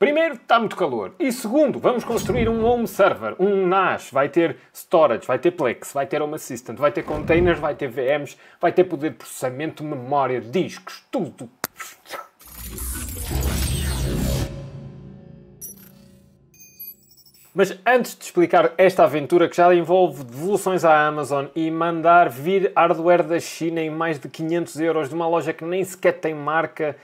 Primeiro, está muito calor. E segundo, vamos construir um home server, um NAS. Vai ter storage, vai ter Plex, vai ter Home Assistant, vai ter containers, vai ter VMs, vai ter poder de processamento, memória, discos, tudo. Mas antes de explicar esta aventura que já envolve devoluções à Amazon e mandar vir hardware da China em mais de 500 euros de uma loja que nem sequer tem marca,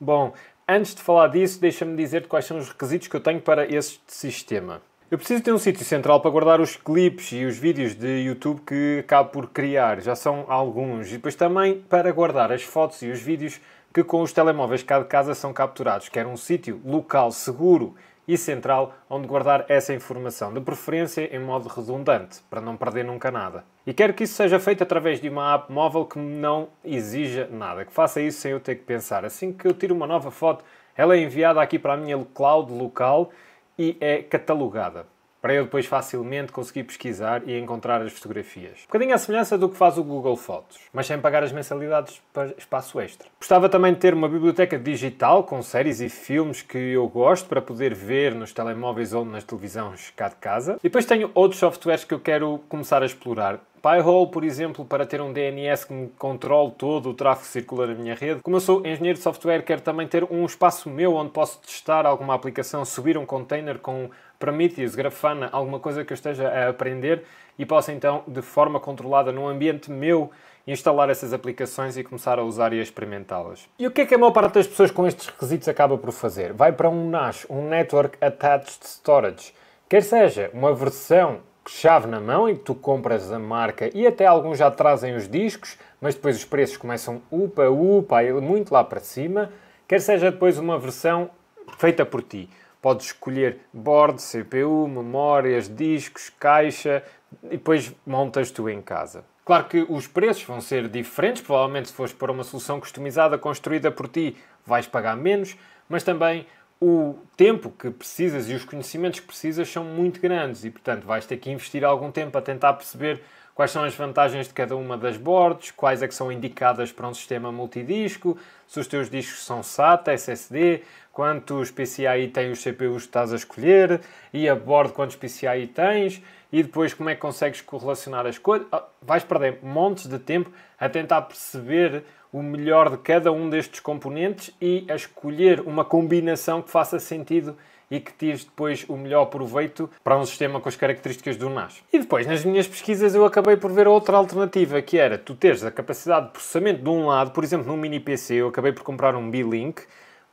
bom, Antes de falar disso, deixa-me dizer quais são os requisitos que eu tenho para este sistema. Eu preciso de um sítio central para guardar os clipes e os vídeos de YouTube que acabo por criar, já são alguns, e depois também para guardar as fotos e os vídeos que com os telemóveis cá de casa são capturados. Quero um sítio local seguro e central onde guardar essa informação, de preferência em modo redundante, para não perder nunca nada. E quero que isso seja feito através de uma app móvel que não exija nada, que faça isso sem eu ter que pensar. Assim que eu tiro uma nova foto, ela é enviada aqui para a minha cloud local e é catalogada para eu depois facilmente conseguir pesquisar e encontrar as fotografias. Um bocadinho à semelhança do que faz o Google Fotos, mas sem pagar as mensalidades para espaço extra. Gostava também de ter uma biblioteca digital com séries e filmes que eu gosto para poder ver nos telemóveis ou nas televisões cá de casa. E depois tenho outros softwares que eu quero começar a explorar. Pi-hole, por exemplo, para ter um DNS que me controle todo o tráfego circular na minha rede. Como eu sou engenheiro de software, quero também ter um espaço meu onde posso testar alguma aplicação, subir um container com Prometheus, Grafana, alguma coisa que eu esteja a aprender e possa então, de forma controlada, num ambiente meu, instalar essas aplicações e começar a usar e a experimentá-las. E o que é que a maior parte das pessoas com estes requisitos acaba por fazer? Vai para um NAS, um Network Attached Storage, quer seja uma versão chave na mão em que tu compras a marca e até alguns já trazem os discos, mas depois os preços começam upa, upa, muito lá para cima, quer seja depois uma versão feita por ti. Podes escolher board, CPU, memórias, discos, caixa e depois montas tu em casa. Claro que os preços vão ser diferentes, provavelmente se fores para uma solução customizada construída por ti, vais pagar menos, mas também o tempo que precisas e os conhecimentos que precisas são muito grandes e, portanto, vais ter que investir algum tempo a tentar perceber quais são as vantagens de cada uma das boards, quais é que são indicadas para um sistema multidisco, se os teus discos são SATA, SSD, quantos PCI tem os CPUs que estás a escolher e a board quantos PCI tens e depois como é que consegues correlacionar as coisas. Ah, vais perder montes de tempo a tentar perceber o melhor de cada um destes componentes e a escolher uma combinação que faça sentido e que tires depois o melhor proveito para um sistema com as características do NAS. E depois, nas minhas pesquisas, eu acabei por ver outra alternativa, que era tu teres a capacidade de processamento de um lado, por exemplo, num mini PC, eu acabei por comprar um B-Link,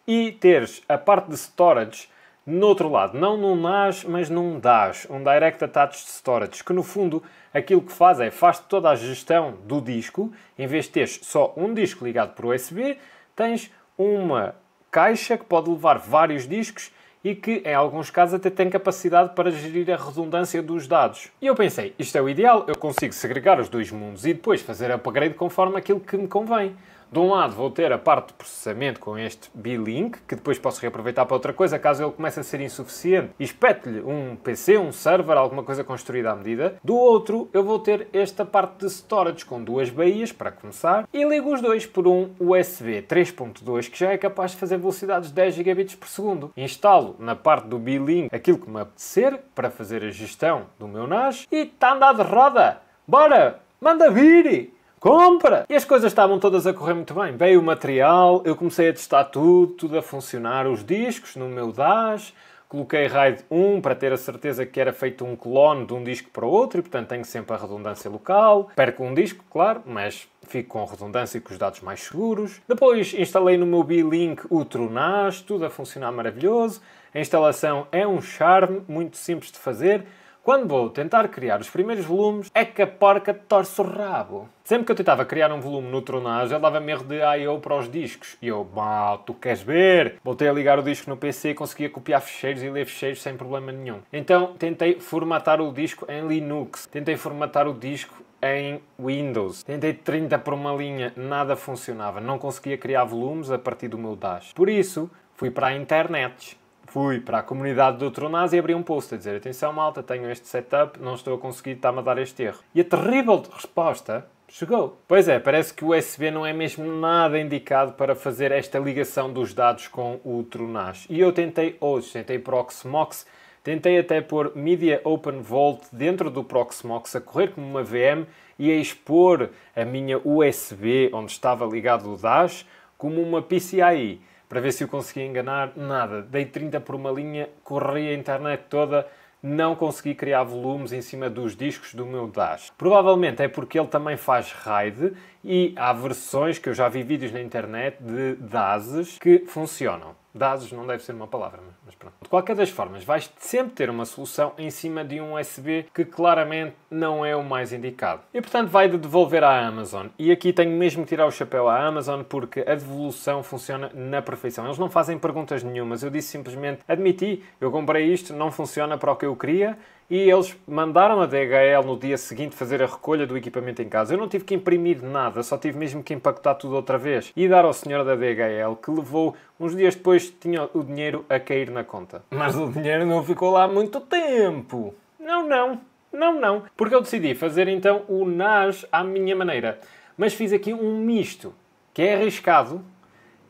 e teres a parte de storage no outro lado, não num NAS, mas num DAS, um Direct Attached Storage, que no fundo aquilo que faz é faz toda a gestão do disco, em vez de teres só um disco ligado por USB, tens uma caixa que pode levar vários discos e que em alguns casos até tem capacidade para gerir a redundância dos dados. E eu pensei, isto é o ideal, eu consigo segregar os dois mundos e depois fazer upgrade conforme aquilo que me convém. De um lado, vou ter a parte de processamento com este B-Link, que depois posso reaproveitar para outra coisa, caso ele comece a ser insuficiente, e espeto-lhe um PC, um server, alguma coisa construída à medida. Do outro, eu vou ter esta parte de storage com duas baías, para começar, e ligo os dois por um USB 3.2, que já é capaz de fazer velocidades 10 gigabits por segundo. Instalo na parte do B-Link aquilo que me apetecer, para fazer a gestão do meu NAS, e está andado de roda! Bora! Manda vir! compra! E as coisas estavam todas a correr muito bem. Veio o material, eu comecei a testar tudo, tudo a funcionar, os discos no meu dash, coloquei RAID 1 para ter a certeza que era feito um clone de um disco para outro e, portanto, tenho sempre a redundância local. Perco um disco, claro, mas fico com redundância e com os dados mais seguros. Depois instalei no meu B-Link o Trunas, tudo a funcionar maravilhoso. A instalação é um charme, muito simples de fazer. Quando vou tentar criar os primeiros volumes, é que a porca torce o rabo. Sempre que eu tentava criar um volume no tronagem, ele dava-me erro de I.O. para os discos. E eu, mal, tu queres ver? Voltei a ligar o disco no PC e conseguia copiar ficheiros e ler ficheiros sem problema nenhum. Então, tentei formatar o disco em Linux. Tentei formatar o disco em Windows. Tentei 30 por uma linha, nada funcionava. Não conseguia criar volumes a partir do meu Dash. Por isso, fui para a internet fui para a comunidade do Tronaz e abri um post a dizer atenção malta, tenho este setup, não estou a conseguir, está-me a dar este erro. E a terrível resposta chegou. Pois é, parece que o USB não é mesmo nada indicado para fazer esta ligação dos dados com o Tronaz. E eu tentei hoje tentei Proxmox, tentei até pôr Media Open Vault dentro do Proxmox a correr como uma VM e a expor a minha USB onde estava ligado o DAS como uma PCIe para ver se eu conseguia enganar, nada. Dei 30 por uma linha, corri a internet toda, não consegui criar volumes em cima dos discos do meu Dash. Provavelmente é porque ele também faz RAID e há versões que eu já vi vídeos na internet de DASes que funcionam. DASes não deve ser uma palavra, mas mas pronto. De qualquer das formas, vais sempre ter uma solução em cima de um USB que claramente não é o mais indicado. E portanto vai de devolver à Amazon. E aqui tenho mesmo que tirar o chapéu à Amazon porque a devolução funciona na perfeição. Eles não fazem perguntas nenhumas. Eu disse simplesmente, admiti, eu comprei isto, não funciona para o que eu queria e eles mandaram a DHL no dia seguinte fazer a recolha do equipamento em casa. Eu não tive que imprimir nada, só tive mesmo que empacotar tudo outra vez e dar ao senhor da DHL que levou uns dias depois tinha o dinheiro a cair na conta. Mas o dinheiro não ficou lá muito tempo. Não, não. Não, não. Porque eu decidi fazer então o NAS à minha maneira. Mas fiz aqui um misto que é arriscado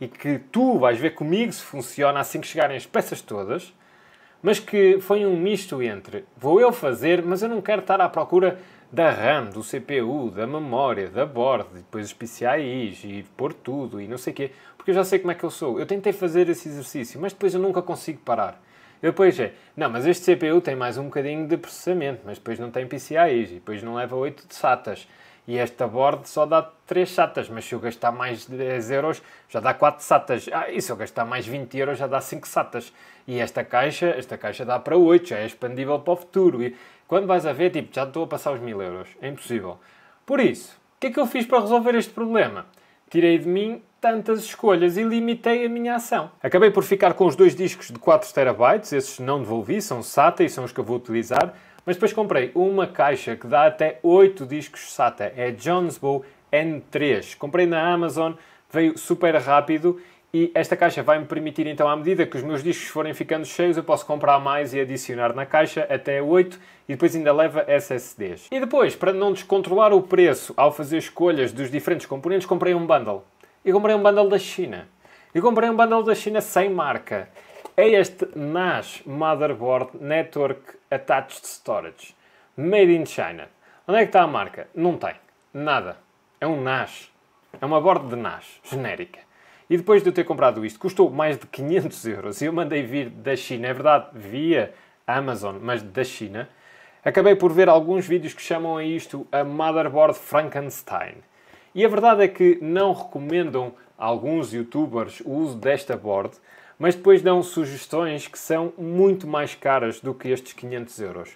e que tu vais ver comigo se funciona assim que chegarem as peças todas. Mas que foi um misto entre vou eu fazer, mas eu não quero estar à procura da RAM, do CPU, da memória, da board, depois os PCIs e pôr tudo e não sei o quê, porque eu já sei como é que eu sou. Eu tentei fazer esse exercício, mas depois eu nunca consigo parar. Eu depois é, não, mas este CPU tem mais um bocadinho de processamento, mas depois não tem PCIs e depois não leva 8 de SATAs. E esta board só dá 3 SATAs, mas se eu gastar mais 10 euros, já dá 4 SATAs. Ah, e se eu gastar mais 20 euros, já dá 5 SATAs. E esta caixa, esta caixa dá para 8, já é expandível para o futuro. E quando vais a ver, tipo, já estou a passar os mil euros. É impossível. Por isso, o que é que eu fiz para resolver este problema? Tirei de mim tantas escolhas e limitei a minha ação. Acabei por ficar com os dois discos de 4 terabytes, esses não devolvi, são SATA e são os que eu vou utilizar, mas depois comprei uma caixa que dá até 8 discos SATA, é Jones Bow N3. Comprei na Amazon, veio super rápido e esta caixa vai me permitir, então, à medida que os meus discos forem ficando cheios, eu posso comprar mais e adicionar na caixa até 8 e depois ainda leva SSDs. E depois, para não descontrolar o preço ao fazer escolhas dos diferentes componentes, comprei um bundle. E comprei um bundle da China. E comprei um bundle da China sem marca. É este NAS Motherboard Network Attached Storage. Made in China. Onde é que está a marca? Não tem. Nada. É um NAS. É uma borda de NAS. Genérica. E depois de eu ter comprado isto, custou mais de 500 euros e eu mandei vir da China, é verdade, via Amazon, mas da China. Acabei por ver alguns vídeos que chamam a isto a motherboard Frankenstein. E a verdade é que não recomendam a alguns youtubers o uso desta board, mas depois dão sugestões que são muito mais caras do que estes 500 euros.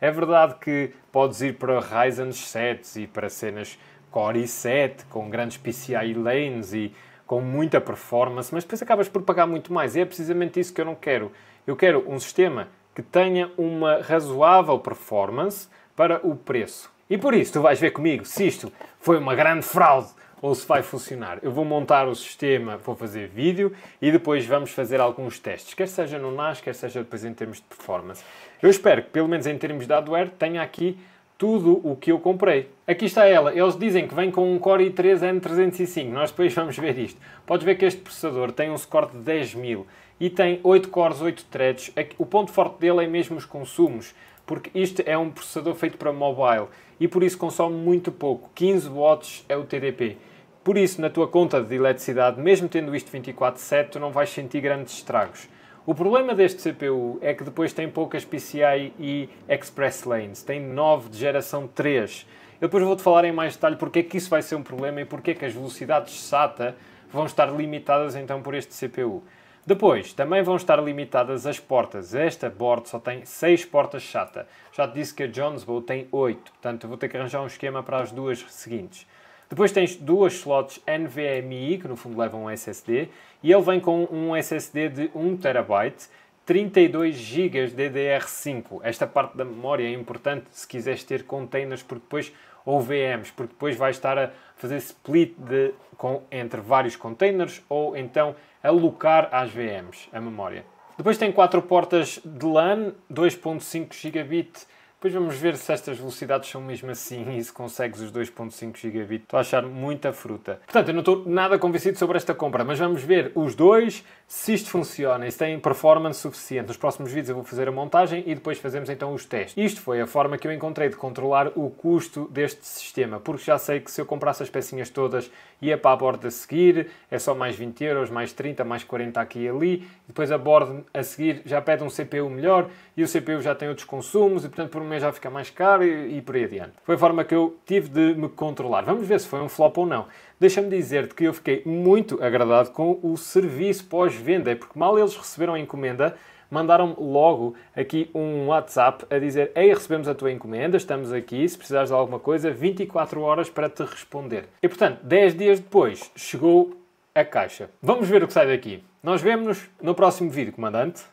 É verdade que podes ir para Ryzen 7 e para cenas Core i7 com grandes PCI lanes e com muita performance, mas depois acabas por pagar muito mais. E é precisamente isso que eu não quero. Eu quero um sistema que tenha uma razoável performance para o preço. E por isso, tu vais ver comigo se isto foi uma grande fraude ou se vai funcionar. Eu vou montar o sistema, vou fazer vídeo e depois vamos fazer alguns testes, quer seja no NAS, quer seja depois em termos de performance. Eu espero que, pelo menos em termos de hardware, tenha aqui tudo o que eu comprei. Aqui está ela. Eles dizem que vem com um Core i3 n 305 Nós depois vamos ver isto. Podes ver que este processador tem um score de 10.000 e tem 8 cores, 8 threads. O ponto forte dele é mesmo os consumos, porque isto é um processador feito para mobile e por isso consome muito pouco. 15 watts é o TDP. Por isso, na tua conta de eletricidade, mesmo tendo isto 24/7, tu não vais sentir grandes estragos. O problema deste CPU é que depois tem poucas PCI e Express Lanes, tem 9 de geração 3. Eu depois vou-te falar em mais detalhe porque é que isso vai ser um problema e porque é que as velocidades SATA vão estar limitadas então por este CPU. Depois, também vão estar limitadas as portas. Esta board só tem 6 portas SATA. Já te disse que a Jonesbow tem 8, portanto vou ter que arranjar um esquema para as duas seguintes. Depois tens duas slots NVMe, que no fundo levam um SSD, e ele vem com um SSD de 1TB, 32 GB DDR5. Esta parte da memória é importante se quiseres ter containers, porque depois ou VMs, porque depois vais estar a fazer split de, com, entre vários containers ou então alocar às VMs a memória. Depois tem quatro portas de LAN, 2.5 gigabit depois vamos ver se estas velocidades são mesmo assim e se consegues os 2.5 GB. Estou a achar muita fruta. Portanto, eu não estou nada convencido sobre esta compra, mas vamos ver os dois se isto funciona e se tem performance suficiente. Nos próximos vídeos eu vou fazer a montagem e depois fazemos então os testes. Isto foi a forma que eu encontrei de controlar o custo deste sistema, porque já sei que se eu comprasse as pecinhas todas e ia para a borda a seguir, é só mais 20 euros, mais 30, mais 40 aqui e ali, depois a borda a seguir já pede um CPU melhor e o CPU já tem outros consumos e portanto por um mês já fica mais caro e, e por aí adiante. Foi a forma que eu tive de me controlar. Vamos ver se foi um flop ou não. Deixa-me dizer-te que eu fiquei muito agradado com o serviço pós-venda, é porque mal eles receberam a encomenda, mandaram logo aqui um WhatsApp a dizer: Ei, recebemos a tua encomenda, estamos aqui, se precisares de alguma coisa, 24 horas para te responder. E portanto, 10 dias depois, chegou a caixa. Vamos ver o que sai daqui. Nós vemos-nos no próximo vídeo, comandante.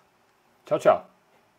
Tchau, tchau.